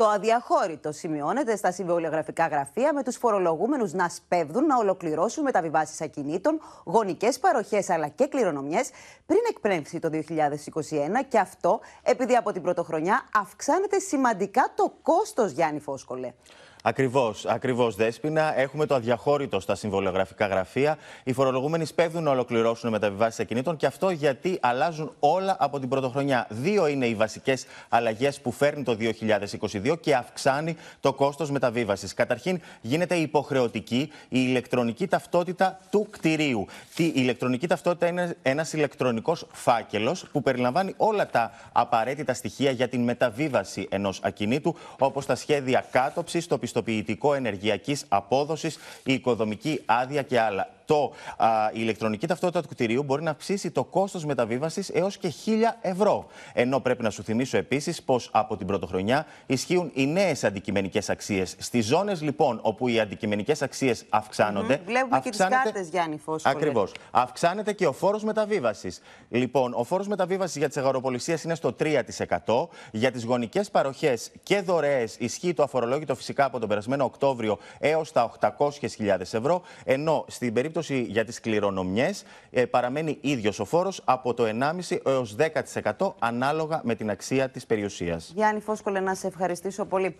Το αδιαχώρητο σημειώνεται στα συμβολιογραφικά γραφεία με τους φορολογούμενους να σπέβδουν να ολοκληρώσουν μεταβιβάσεις ακινήτων, γονικές παροχές αλλά και κληρονομιές πριν εκπνεύσει το 2021. Και αυτό επειδή από την πρωτοχρονιά αυξάνεται σημαντικά το κόστος, Γιάννη Φόσκολε. Ακριβώς, ακριβώς, Δέσπινα. Έχουμε το αδιαχώρητο στα συμβολιογραφικά γραφεία. Οι φορολογούμενοι σπέβδουν να ολοκληρώσουν μεταβιβάσεις ακινήτων και αυτό γιατί αλλάζουν όλα από την πρωτοχρονιά. Δύο είναι οι βασικές αλλαγές που φέρνει το 2022 και αυξάνει το κόστος μεταβίβασης. Καταρχήν, γίνεται υποχρεωτική η ηλεκτρονική ταυτότητα του κτηρίου. Η ηλεκτρονική ταυτότητα είναι ένας ηλεκτρονικός φάκελος που περιλαμβάνει όλα τα απαραίτητα στοιχεία για την μεταβίβαση ενός ακινήτου, όπως τα σχέδια κάτοψης, το πιστοποιητικό ενεργειακής απόδοσης, η οικοδομική άδεια και άλλα η ηλεκτρονική ταυτότητα του κτηρίου μπορεί να αυξήσει το κόστος μεταβίβασης έως και 1000 ευρώ. Ενώ πρέπει να σου θυμίσω επίσης πως από την πρωτοχρονιά ισχύουν οι νέες αντικειμενικές αξίες. Στις ζώνες λοιπόν όπου οι αντικειμενικές αξίες αυξάνονται. Mm-hmm. Βλέπουμε αυξάνεται... και τις κάρτες, Γιάννη Φώσου. Ακριβώς. Αυξάνεται και ο φόρος μεταβίβασης. Λοιπόν, ο φόρος μεταβίβασης για τις αγοροπολισίε είναι στο 3%. Για τις γονικές παροχές και δωρεές ισχύει το αφορολόγητο φυσικά από τον περασμένο Οκτώβριο έως τα 800.000 ευρώ. Ενώ στην περίπτωση για τις κληρονομιές ε, παραμένει ίδιος ο φόρος από το 1,5 έως 10% ανάλογα με την αξία της περιουσίας. Γιάννη Φόσκολε, να σε ευχαριστήσω πολύ.